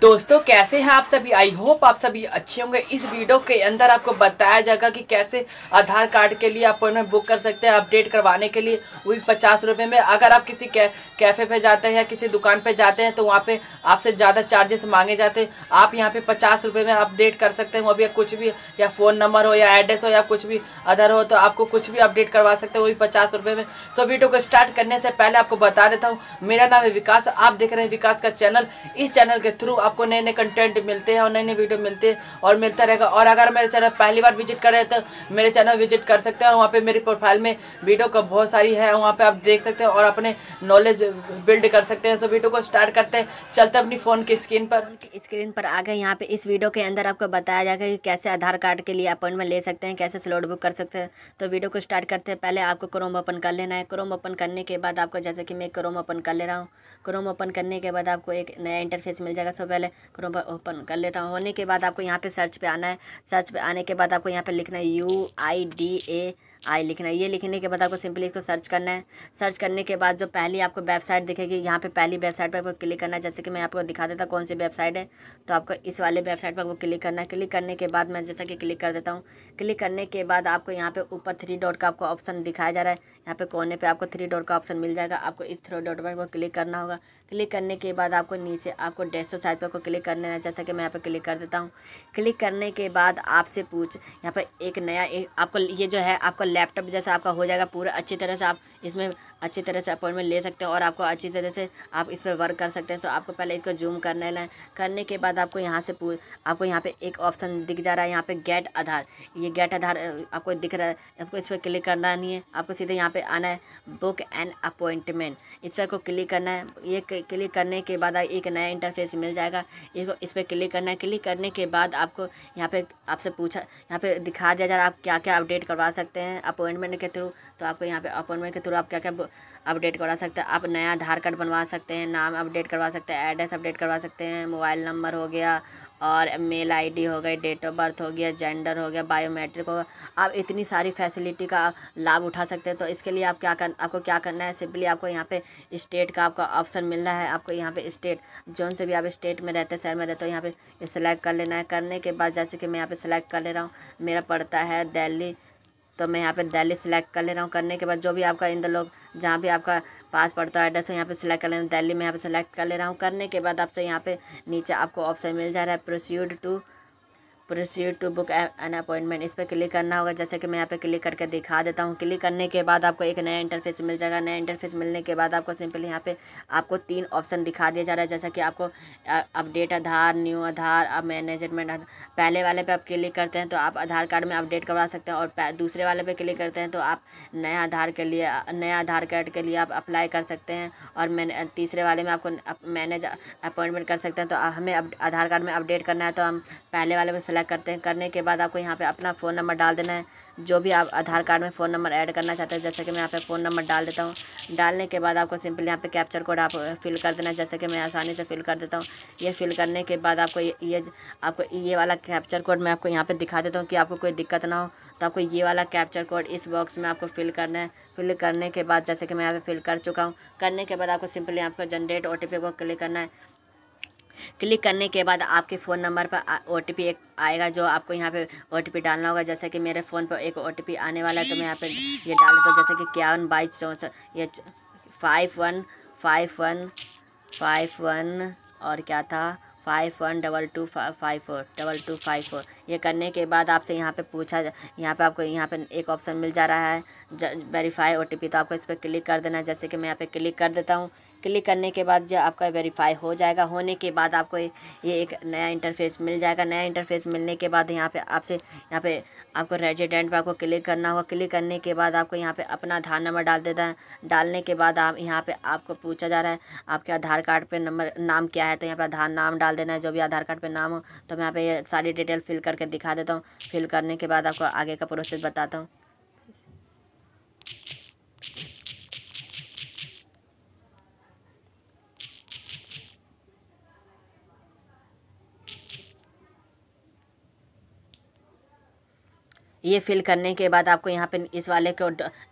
दोस्तों कैसे हैं आप सभी आई होप आप सभी अच्छे होंगे इस वीडियो के अंदर आपको बताया जाएगा कि कैसे आधार कार्ड के लिए अपॉइंटमेंट बुक कर सकते हैं अपडेट करवाने के लिए वही पचास रुपये में अगर आप किसी कै, कैफ़े पे जाते हैं या किसी दुकान पे जाते हैं तो वहाँ पे आपसे ज़्यादा चार्जेस मांगे जाते हैं आप यहाँ पे पचास में अपडेट कर सकते हैं वो भी कुछ भी या फ़ोन नंबर हो या एड्रेस हो या कुछ भी अदर हो तो आपको कुछ भी अपडेट करवा सकते हैं वही पचास में सो वीडियो को स्टार्ट करने से पहले आपको बता देता हूँ मेरा नाम है विकास आप देख रहे हैं विकास का चैनल इस चैनल के थ्रू यूट्यूब आपको नए नए कंटेंट मिलते हैं और नए नए वीडियो मिलते हैं और मिलता रहेगा और अगर मेरे चैनल पहली बार विजिट कर रहे तो मेरे चैनल विजिट कर सकते हैं वहाँ पर मेरी प्रोफाइल में वीडियो का बहुत सारी है वहाँ पर आप देख सकते हैं और अपने नॉलेज बिल्ड कर सकते हैं सो वीडियो को स्टार्ट करते हैं चलते अपनी फ़ोन की स्क्रीन पर स्क्रीन पर आ गए यहाँ पर इस वीडियो के अंदर आपको बताया जाएगा कि कैसे आधार कार्ड के लिए अपॉइंटमेंट ले सकते हैं कैसे स्लॉट बुक कर सकते हैं तो वीडियो को स्टार्ट करते हैं पहले आपको क्रोम ओपन कर लेना है क्रोम ओपन करने के बाद आपको जैसे कि मैं क्रोम ओपन कर ले रहा हूँ क्रोम ओपन करने के बाद आपको एक नया इंटरफेस मिल जाएगा सो तो पहले क्रोम पर ओपन कर लेता हूँ होने के बाद आपको यहाँ पे सर्च पे आना है सर्च पे आने के बाद आपको यहाँ पे लिखना है यू आई डी ए आई लिखना है ये लिखने के बाद आपको सिंपली इसको सर्च करना है सर्च करने के बाद जो पहली आपको वेबसाइट दिखेगी यहाँ पे पहली वेबसाइट पर आपको क्लिक करना है जैसे कि मैं आपको दिखा देता कौन सी वेबसाइट है तो आपको इस वाले वेबसाइट पर आपको क्लिक करना है क्लिक करने के बाद मैं जैसा कि क्लिक कर देता हूँ क्लिक करने के बाद आपको यहाँ पर ऊपर थ्री डॉट का आपको ऑप्शन दिखाया जा रहा है यहाँ पर कोने पर आपको थ्री डॉट का ऑप्शन मिल जाएगा आपको इस थ्री डॉट पर आपको क्लिक करना होगा क्लिक करने के बाद आपको नीचे आपको डेस्टो साइट साइज पर आपको क्लिक करना है जैसा कि मैं यहाँ पर क्लिक कर देता हूँ क्लिक करने के बाद आपसे पूछ यहाँ पर एक नया आपको ये जो है आपको लैपटॉप जैसा आपका हो जाएगा पूरा अच्छी तरह से आप इसमें अच्छी तरह से अपॉइंटमेंट ले सकते हैं और आपको अच्छी तरह से आप इस पर वर्क कर सकते हैं तो आपको पहले इसको जूम करने लें करने के बाद आपको यहाँ से आपको यहाँ पर एक ऑप्शन दिख जा रहा है यहाँ पर गेट आधार ये गेट आधार आपको दिख रहा है आपको इस पर क्लिक करना नहीं है आपको सीधे यहाँ पर आना है बुक एंड अपॉइंटमेंट इस पर आपको क्लिक करना है ये क्लिक करने के बाद एक नया इंटरफेस मिल जाएगा इसको इस पर क्लिक करना है क्लिक करने के बाद आपको यहाँ पे आपसे पूछा यहाँ पे दिखा दिया जा रहा है आप क्या क्या अपडेट करवा सकते हैं अपॉइंटमेंट के थ्रू तो आपको यहाँ पे अपॉइंटमेंट के थ्रू आप क्या क्या अपडेट करवा सकते हैं आप नया आधार कार्ड बनवा सकते हैं नाम अपडेट करवा सकते हैं एड्रेस अपडेट करवा सकते हैं मोबाइल नंबर हो गया और मेल आईडी हो गई डेट ऑफ बर्थ हो गया जेंडर हो गया बायोमेट्रिक होगा आप इतनी सारी फैसिलिटी का लाभ उठा सकते हैं तो इसके लिए आप क्या कर आपको क्या करना है सिंपली आपको यहाँ पे स्टेट का आपका ऑप्शन मिल रहा है आपको यहाँ पे स्टेट जोन से भी आप स्टेट में रहते हैं शहर में रहते हो यहाँ पे सिलेक्ट कर लेना है करने के बाद जैसे कि मैं यहाँ पर सिलेक्ट कर ले रहा हूँ मेरा पड़ता है दिल्ली तो मैं यहाँ पे दिल्ली सिलेक्ट कर ले रहा हूँ करने के बाद जो भी आपका इन लोग जहाँ भी आपका पास पड़ता है एड्रेस है तो यहाँ पे सिलेक्ट कर लेना दिल्ली में यहाँ पे सिलेक्ट कर ले रहा हूँ करने के बाद आपसे यहाँ पे नीचे आपको ऑप्शन मिल जा रहा है proceed to proceed to book an appointment इस पर क्लिक करना होगा जैसे कि मैं यहाँ पे क्लिक करके दिखा देता हूँ क्लिक करने के बाद आपको एक नया इंटरफेस मिल जाएगा नया इंटरफेस मिलने के बाद आपको सिंपली यहाँ पे आपको तीन ऑप्शन दिखा दिया जा रहा है जैसा कि आपको अपडेट आधार न्यू आधार अब मैनेजमेंट पहले वाले पर आप क्लिक करते हैं तो आप आधार कार्ड में अपडेट करवा सकते हैं और दूसरे वाले पर क्लिक करते हैं तो आप नया आधार के लिए नया आधार कार्ड के लिए आप अप्लाई कर सकते हैं और तीसरे वाले में आपको मैनेज अपॉइंटमेंट कर सकते हैं तो हमें आधार कार्ड में अपडेट करना है तो हम पहले वाले पर सेलेक्ट करते हैं करने के बाद आपको यहाँ पे अपना फ़ोन नंबर डाल देना है जो भी आप आधार कार्ड में फ़ोन नंबर ऐड करना चाहते हैं जैसे कि मैं यहाँ पे फ़ोन नंबर डाल देता हूँ डालने के बाद आपको सिंपली यहाँ पे कैप्चर कोड आप फिल कर देना है जैसे कि मैं आसानी से फिल कर देता हूँ ये फिल करने के बाद आपको ये, ये आपको ये वाला कैप्चर कोड मैं आपको यहाँ पर दिखा देता हूँ कि आपको कोई दिक्कत ना हो तो आपको ये वाला कैप्चर कोड इस बॉक्स में आपको फिल करना है फिल करने के बाद जैसे कि मैं यहाँ पर फिल कर चुका हूँ करने के बाद आपको सिंपली यहाँ पर जनरेट ओ को क्लिक करना है क्लिक करने के बाद आपके फ़ोन नंबर पर ओ एक आएगा जो आपको यहाँ पे ओ डालना होगा जैसे कि मेरे फ़ोन पर एक ओ आने वाला है तो मैं यहाँ पे ये डाल देता हूँ जैसे कि क्या वन बाई चौंसठ ये five one five one five one और क्या था five one double two five four double two five four ये करने के बाद आपसे यहाँ पे पूछा यहाँ पे आपको यहाँ पे एक ऑप्शन मिल जा रहा है वेरीफाई ओ तो आपको इस पर क्लिक कर देना है जैसे कि मैं यहाँ पे क्लिक कर देता हूँ क्लिक करने के बाद जो आपका वेरीफाई हो जाएगा होने के बाद आपको ये एक नया इंटरफेस मिल जाएगा नया इंटरफेस मिलने के बाद यहाँ पे आपसे यहाँ पे आपको रेजिडेंट पर आपको क्लिक करना होगा क्लिक करने के बाद आपको यहाँ पे अपना आधार नंबर डाल देता है डालने के बाद आप यहाँ पे आपको पूछा जा रहा है आपके आधार कार्ड पर नंबर नाम क्या है तो यहाँ पर आधार नाम डाल देना है जो भी आधार कार्ड पर नाम हो तो मैं यहाँ पर ये सारी डिटेल फिल करके दिखा देता हूँ फिल करने के बाद आपको आगे का प्रोसेस बताता हूँ ये फिल करने के बाद आपको यहाँ पे इस वाले को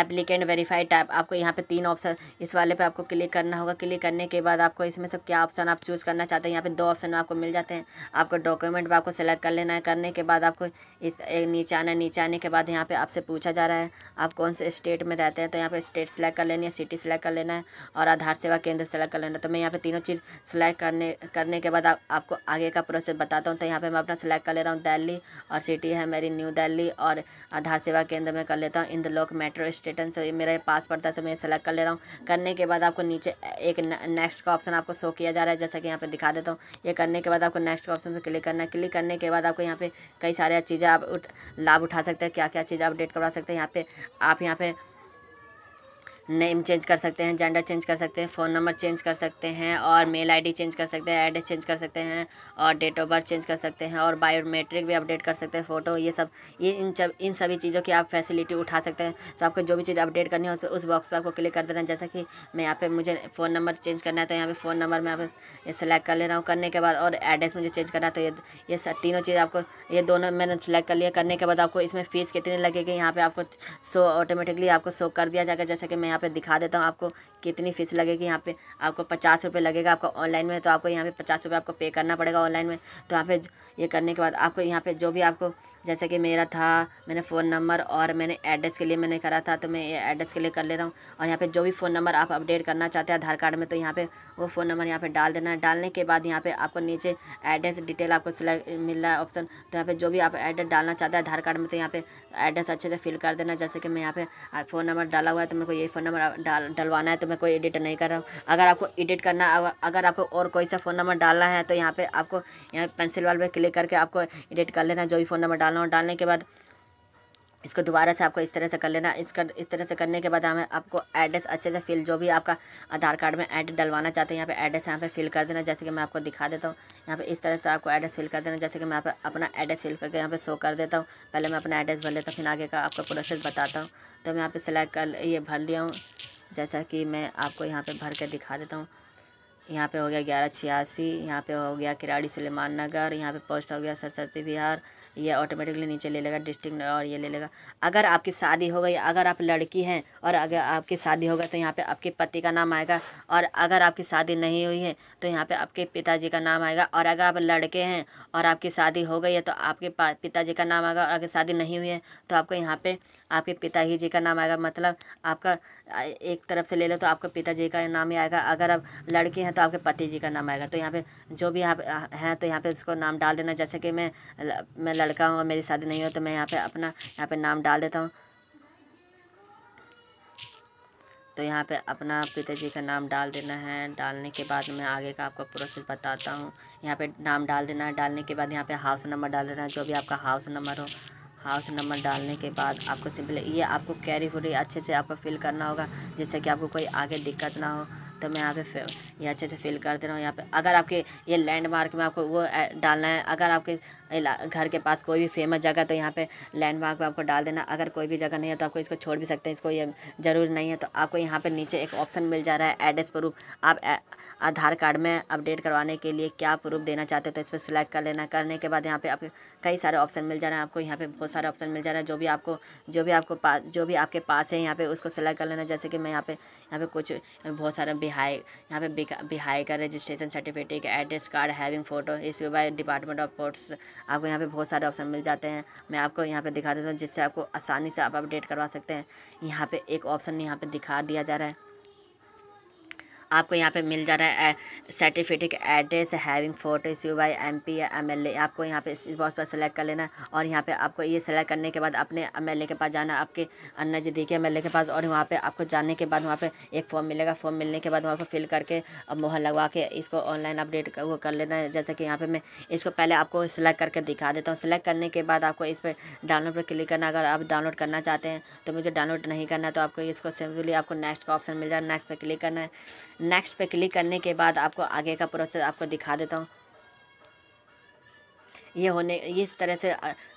एप्लीकेंट वेरीफाइड टाइप आपको यहाँ पे तीन ऑप्शन इस वाले पे आपको क्लिक करना होगा क्लिक करने के बाद आपको इसमें से क्या ऑप्शन आप चूज़ करना चाहते हैं यहाँ पे दो ऑप्शन आपको मिल जाते हैं आपको डॉक्यूमेंट भी आपको सेलेक्ट कर लेना है करने के बाद आपको इस नीचे आना है नीचे आने के बाद यहाँ पर आपसे पूछा जा रहा है आप कौन से स्टेट में रहते हैं तो यहाँ पर स्टेट सेलेक्ट कर लेनी है सिटी सेलेक्ट कर लेना है और आधार सेवा केंद्र सेलेक्ट कर लेना है तो मैं यहाँ पर तीनों चीज़ सेलेक्ट करने करने के बाद आपको आगे का प्रोसेस बताता हूँ तो यहाँ पर मैं अपना सेलेक्ट कर ले रहा हूँ दिल्ली और सिटी है मेरी न्यू दिल्ली और और आधार सेवा केंद्र में कर लेता हूँ इंद्रलोक मेट्रो स्टेशन से मेरे पास पड़ता है तो मैं सेलेक्ट कर ले रहा हूँ करने के बाद आपको नीचे एक नेक्स्ट का ऑप्शन आपको शो किया जा रहा है जैसा कि यहाँ पर दिखा देता हूँ ये करने के बाद आपको नेक्स्ट ऑप्शन पर क्लिक करना है क्लिक करने के बाद आपको यहाँ पे कई सारे चीज़ें आप लाभ उठा सकते हैं क्या क्या चीज़ अपडेट करवा सकते हैं यहाँ पर आप यहाँ पे नेम चेंज कर सकते हैं जेंडर चेंज कर सकते हैं फ़ोन नंबर चेंज कर सकते हैं और मेल आईडी चेंज कर सकते हैं एड्रेस चेंज कर सकते हैं और डेट ऑफ बर्थ चेंज कर सकते हैं और बायोमेट्रिक भी अपडेट कर सकते हैं फ़ोटो ये सब ये इन सब इन सभी चीज़ों की आप फैसिलिटी उठा सकते हैं तो आपको जो भी चीज़ अपडेट करनी है उस पर उस बॉक्स पर आपको क्लिक कर देना जैसा कि मैं यहाँ पर मुझे फ़ोन नंबर चेंज करना है तो यहाँ पर फ़ोन नंबर मैं आप सेलेक्ट कर ले रहा हूँ करने के बाद और एड्रेस मुझे चेंज करना है तो ये ये तीनों चीज़ आपको ये दोनों मैंने सेलेक्ट कर लिया करने के बाद आपको इसमें फ़ीस कितनी लगेगी यहाँ पर आपको सो ऑटोमेटिकली आपको सो कर दिया जाएगा जैसा कि मैं यहाँ पे दिखा देता हूँ आपको कितनी फ़ीस लगेगी यहाँ पे आपको पचास रुपये लगेगा आपको ऑनलाइन में तो आपको यहाँ पे पचास रुपये आपको पे करना पड़ेगा ऑनलाइन में तो यहाँ पे ये करने के बाद आपको यहाँ पे जो भी आपको जैसे कि मेरा था मैंने फ़ोन नंबर और मैंने एड्रेस के लिए मैंने करा था तो मैं ये एड्रेस के लिए कर ले रहा हूँ और यहाँ पर जो भी फ़ोन नंबर आप अपडेट करना चाहते हैं आधार कार्ड में तो यहाँ पर वो फ़ोन नंबर यहाँ पर डाल देना है डालने के बाद यहाँ पर आपको नीचे एड्रेस डिटेल आपको मिल रहा है ऑप्शन तो यहाँ पर जो भी आप एड्रेस डालना चाहते हैं आधार कार्ड में तो यहाँ पर एड्रेस अच्छे से फिल कर देना जैसे कि मैं यहाँ पर फ़ोन नंबर डाला हुआ है तो मेरे को ये फ़ोन नंबर डाल डलवाना है तो मैं कोई एडिट नहीं कर रहा हूँ अगर आपको एडिट करना अगर आपको और कोई सा फ़ोन नंबर डालना है तो यहाँ पे आपको यहाँ पेंसिल वाल पे क्लिक करके आपको एडिट कर लेना जो भी फ़ोन नंबर डालना हो डालने के बाद इसको दोबारा से आपको इस तरह से कर लेना इसका इस तरह से करने के बाद हमें आपको एड्रेस अच्छे से फिल जो भी आपका आधार कार्ड में एड डलवाना चाहते हैं यहाँ पे एड्रेस यहाँ पे फिल कर देना जैसे कि मैं आपको दिखा देता हूँ यहाँ पे इस तरह से आपको एड्रेस फिल कर देना जैसे कि मैं आप अपना एड्रेस फिल करके यहाँ पर शो कर देता हूँ पहले मैं अपना एड्रेस भर लेता हूँ फिर आगे का आपको प्रोसेस बताता हूँ तो मैं यहाँ पर सिलेक्ट कर ये भर लिया हूँ जैसा कि मैं आपको यहाँ पर भर के दिखा देता हूँ यहाँ पे हो गया ग्यारह छियासी यहाँ पे हो गया किराड़ी सलेमान नगर यहाँ पे पोस्ट हो गया सरस्वती विहार ये ऑटोमेटिकली नीचे ले लेगा डिस्ट्रिक्ट और ये ले लेगा अगर आपकी शादी हो गई अगर आप लड़की हैं और अगर आपकी शादी हो गई तो यहाँ पे आपके पति का नाम आएगा और अगर आपकी शादी नहीं हुई है तो यहाँ पे आपके पिताजी का नाम आएगा और अगर आप लड़के हैं और आपकी शादी हो गई है तो आपके पिताजी का नाम आएगा और अगर शादी नहीं हुई है तो आपको यहाँ पर आपके ही जी का नाम आएगा मतलब आपका एक तरफ से ले लो तो आपका पिताजी का नाम ही आएगा अगर आप लड़के हैं तो आपके पति जी का नाम आएगा तो यहाँ पे जो भी आप हैं तो यहाँ पे उसको नाम डाल देना जैसे कि मैं मैं लड़का हूँ और मेरी शादी नहीं हो तो मैं यहाँ पे अपना यहाँ पे नाम डाल देता हूँ तो यहाँ पे अपना पिताजी का नाम डाल देना है डालने के बाद मैं आगे का आपको प्रोसेस बताता हूँ यहाँ पे नाम डाल देना है डालने के बाद यहाँ पे हाउस नंबर डाल देना है जो भी आपका हाउस नंबर हो हाउस नंबर डालने के बाद आपको सिंपल ये आपको कैरी हो रही अच्छे से आपको फिल करना होगा जिससे कि आपको कोई आगे दिक्कत ना हो तो मैं यहाँ पे ये अच्छे से फिल कर दे रहा हूँ यहाँ पे अगर आपके ये लैंडमार्क में आपको वो डालना है अगर आपके घर के पास कोई भी फेमस जगह तो यहाँ पे लैंडमार्क में आपको डाल देना अगर कोई भी जगह नहीं है तो आपको इसको छोड़ भी सकते हैं इसको ये ज़रूर नहीं है तो आपको यहाँ पर नीचे एक ऑप्शन मिल जा रहा है एड्रेस प्रूफ आप आधार कार्ड में अपडेट करवाने के लिए क्या प्रूफ देना चाहते हो तो इस पर सिलेक्ट कर लेना करने के बाद यहाँ पर आपके कई सारे ऑप्शन मिल जा रहे हैं आपको यहाँ पर बहुत सारे ऑप्शन मिल जा रहे हैं जो भी आपको जो भी आपको पास जो भी आपके पास है यहाँ पर उसको सिलेक्ट कर लेना जैसे कि मैं यहाँ पे यहाँ पे कुछ बहुत सारे बिहाई यहाँ पे बिहाई का registration certificate address card having photo इसके बाद डिपार्टमेंट ऑफ पोर्ट्स आपको यहाँ पे बहुत सारे ऑप्शन मिल जाते हैं मैं आपको यहाँ पे दिखा देता हूँ जिससे आपको आसानी से आप अपडेट करवा सकते हैं यहाँ पे एक ऑप्शन यहाँ पे दिखा दिया जा रहा है आपको यहाँ पे मिल जा रहा है certificate address having photos you by M P या एम एल ए आपको यहाँ पे इस बॉक्स पर सेलेक्ट कर लेना है और यहाँ पे आपको ये सेलेक्ट करने के बाद अपने एम एल ए के पास जाना आपके नज़दीकी एम एल ए के पास और वहाँ पर आपको जाने के बाद वहाँ पर एक फॉर्म मिलेगा फॉर्म मिलने के बाद वहाँ को फिल करके और मोहर लगवा के इसको ऑनलाइन अपडेट वो कर लेना है जैसे कि यहाँ पर मैं इसको पहले आपको सिलेक्ट करके दिखा देता हूँ सिलेक्ट करने के बाद आपको इस पर डाउनलोड पर क्लिक करना अगर आप डाउनलोड करना चाहते हैं तो मुझे डाउनलोड नहीं करना तो आपको इसको सिंपली आपको नेक्स्ट का ऑप्शन मिल जाए नेक्स्ट पर क्लिक करना है नेक्स्ट पे क्लिक करने के बाद आपको आगे का प्रोसेस आपको दिखा देता हूँ ये होने ये इस तरह से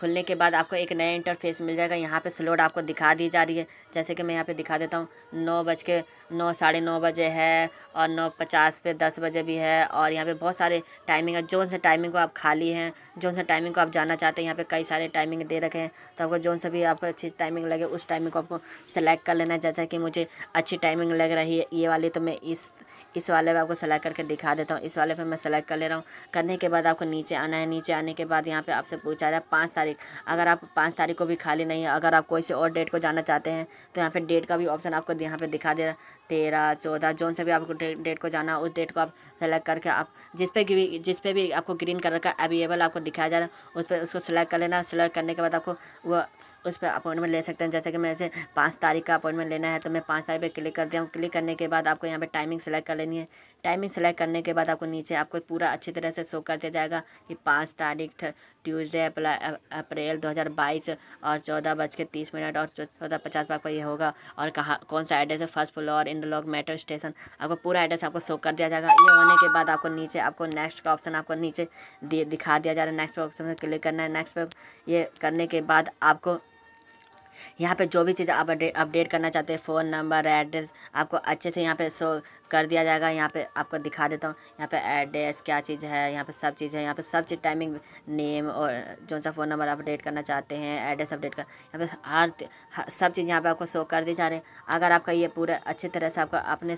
खुलने के बाद आपको एक नया इंटरफेस मिल जाएगा यहाँ पे स्लोड आपको दिखा दी जा रही है जैसे कि मैं यहाँ पे दिखा देता हूँ नौ बज के नौ साढ़े नौ बजे है और नौ पचास पे दस बजे भी है और यहाँ पे बहुत सारे टाइमिंग है जोन से टाइमिंग को आप खाली हैं जोन से टाइमिंग को आप जाना चाहते हैं यहाँ पर कई सारे टाइमिंग दे रखे हैं तो आपको जोन से भी आपको अच्छी टाइमिंग लगे उस टाइमिंग को आपको सेलेक्ट कर लेना है जैसा कि मुझे अच्छी टाइमिंग लग रही है ये वाली तो मैं इस इस वाले पर आपको सेलेक्ट करके दिखा देता हूँ इस वाले पर मैं सेलेक्ट कर ले रहा हूँ करने के बाद आपको नीचे आना है नीचे आने के के बाद यहाँ पे आपसे पूछा जाए पाँच तारीख अगर आप पाँच तारीख को भी खाली नहीं है अगर आप कोई से और डेट को जाना चाहते हैं तो यहाँ पे डेट का भी ऑप्शन आपको यहाँ पे दिखा दे तेरह चौदह जोन से भी आपको डेट को जाना उस डेट को आप सेलेक्ट करके आप जिस पे भी जिस पे भी आपको ग्रीन कलर का अवेलेबल आपको दिखाया जा रहा है उस पर उसको सेलेक्ट कर लेना सेलेक्ट करने के बाद आपको वो उस पर अपॉइंटमेंट ले सकते हैं जैसे कि मैं पाँच तारीख का अपॉइंटमेंट लेना है तो मैं पाँच तारीख पर क्लिक कर दिया हूँ क्लिक करने के बाद आपको यहाँ पर टाइमिंग सेलेक्ट कर लेनी है टाइमिंग सेलेक्ट करने के बाद आपको नीचे आपको पूरा अच्छी तरह से शो कर दिया जाएगा कि पाँच तारीख ट्यूजडे अप्रैल दो हज़ार बाईस और चौदह बज के तीस मिनट और चौदह पचास पर आपको ये होगा और कहाँ कौन सा एड्रेस है first floor Inderlok metro station आपको पूरा एड्रेस आपको शो कर दिया जाएगा ये होने के बाद आपको नीचे आपको नेक्स्ट का ऑप्शन आपको नीचे दिखा दिया जा रहा है नेक्स्ट ऑप्शन क्लिक करना है नेक्स्ट पर ये करने के बाद आपको यहाँ पे जो भी चीज़ आप अपडेट करना चाहते हैं फ़ोन नंबर एड्रेस आपको अच्छे से यहाँ पे शो कर दिया जाएगा यहाँ पे आपको दिखा देता हूँ यहाँ पे एड्रेस क्या चीज़ है यहाँ पे सब चीज़ है यहाँ पे सब चीज़ टाइमिंग नेम और जो सा फ़ोन नंबर अपडेट करना चाहते हैं एड्रेस अपडेट कर यहाँ पे हर, सब चीज़ यहाँ पर आपको शो कर दी जा रही है अगर आपका ये पूरा अच्छे तरह से आपको अपने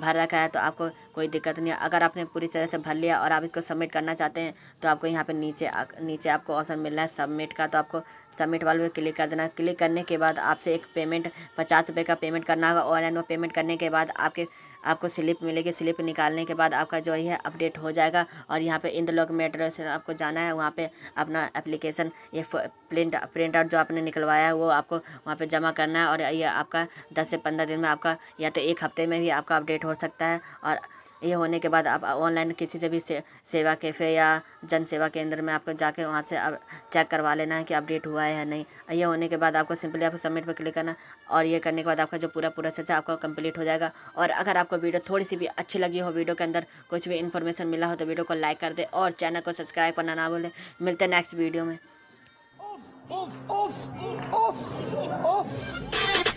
भर रखा है तो आपको कोई दिक्कत नहीं अगर आपने पूरी तरह से भर लिया और आप इसको सबमिट करना चाहते हैं तो आपको यहाँ पर नीचे नीचे आपको ऑप्शन रहा है सबमिट का तो आपको सबमिट वाले क्लिक कर देना क्लिक करने करने के बाद आपसे एक पेमेंट पचास रुपये का पेमेंट करना होगा ऑनलाइन में पेमेंट करने के बाद आपके आपको स्लिप मिलेगी स्लिप निकालने के बाद आपका जो है अपडेट हो जाएगा और यहाँ पे इंद्रलोक में एड्रेस आपको जाना है वहाँ पे अपना एप्लीकेशन ये प्रिंट प्रिंट आउट जो आपने निकलवाया है वो आपको वहाँ पे जमा करना है और ये आपका दस से पंद्रह दिन में आपका या तो एक हफ्ते में भी आपका अपडेट हो सकता है और ये होने के बाद आप ऑनलाइन किसी से भी से, सेवा कैफ़े या जन सेवा केंद्र में आपको जाके वहाँ से आप चेक करवा लेना है कि अपडेट हुआ है या नहीं ये होने के बाद आपको सिंपली आपको सबमिट पर क्लिक करना और ये करने के बाद आपका जो पूरा प्रोसेस है आपका कंप्लीट हो जाएगा और अगर आपको वीडियो थोड़ी सी भी अच्छी लगी हो वीडियो के अंदर कुछ भी इन्फॉर्मेशन मिला हो तो वीडियो को लाइक कर दे और चैनल को सब्सक्राइब करना ना भूलें मिलते हैं नेक्स्ट वीडियो में